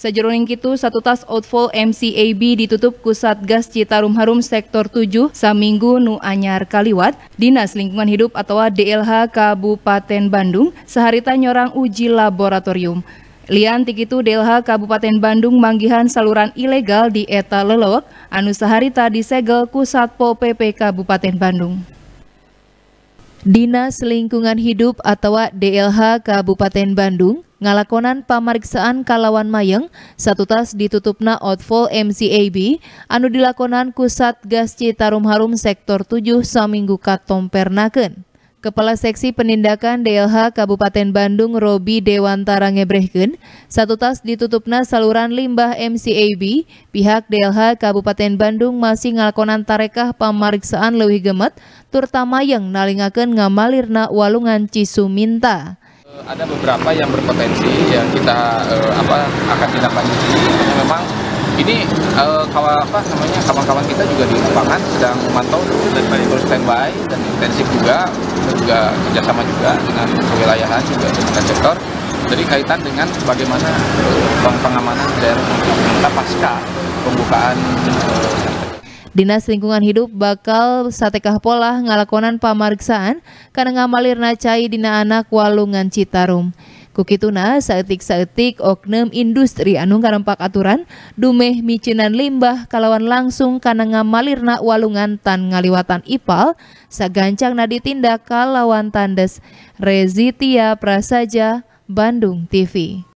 Sajeroning Kitu, satu tas outfall MCAB ditutup Kusatgas Citarum Harum Sektor 7 Saminggu Nu Anyar Kaliwat, Dinas Lingkungan Hidup atau DLH Kabupaten Bandung, seharita nyorang uji laboratorium. Lian itu DLH Kabupaten Bandung manggihan saluran ilegal di Eta Lelewek, anu seharita disegel Kusatpol PP Kabupaten Bandung. Dinas Lingkungan Hidup atau DLH Kabupaten Bandung ngalakonan pamariksaan kalawan mayeng satu tas ditutupna outfall MCAB anu dilakonan kusat gas Citarum Harum Sektor 7 saminggu katomper naken. Kepala Seksi Penindakan DLH Kabupaten Bandung Robi Dewantara ngebrehken, satu tas ditutupna saluran limbah MCAB, pihak DLH Kabupaten Bandung masih ngalakonan tarekah pemeriksaan lewi gemet, terutama yang nalingaken ngamalirna walungan Cisuminta. Eh, ada beberapa yang berpotensi yang kita eh, apa akan tindak lanjuti. Memang ini uh, eh, kawan apa namanya kawan-kawan kita juga di lapangan sedang memantau standby standby dan intensif juga kita juga kerjasama juga dengan kewilayahan juga dengan sektor jadi kaitan dengan bagaimana uh, pengamanan dan kita pasca pembukaan uh, Dinas Lingkungan Hidup bakal satekah pola ngalakonan pamariksaan karena ngamalirna cai dina anak walungan Citarum. Kukituna saetik-saetik oknum industri anu karempak aturan dumeh micinan limbah kalawan langsung kana malirna walungan tan ngaliwatan ipal sagancang na ditindak kalawan tandes Rezitia Prasaja Bandung TV